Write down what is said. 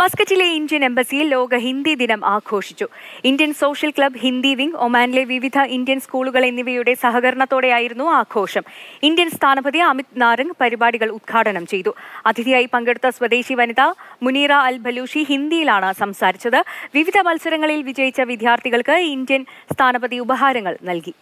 മസ്കറ്റിലെ Indian എംബസിയിൽ ലോക ഹിന്ദി ദിനം ആഘോഷിച്ചു Indian social club Hindi wing ഒമാനിലെ വിവിധ ഇന്ത്യൻ സ്കൂളുകൾ എന്നിവയുടെ സഹകരണത്തോടെയായിരുന്നു ആഘോഷം ഇന്ത്യൻ സ്ഥാനപതി അമിത് നാരംഗ് പരിപാടികൾ ഉദ്ഘാടനം ചെയ്തു അതിഥിയായി പങ്കെടുത്ത സ്വദേശി വനിത മുനീറ അൽ ബലൂഷി ഹിന്ദിയിലാണ് സംസാരിച്ചത് വിവിധ മത്സരങ്ങളിൽ വിജയിച്ച വിദ്യാർത്ഥികൾക്ക് ഇന്ത്യൻ സ്ഥാനപതി ഉപഹാരങ്ങൾ നൽകി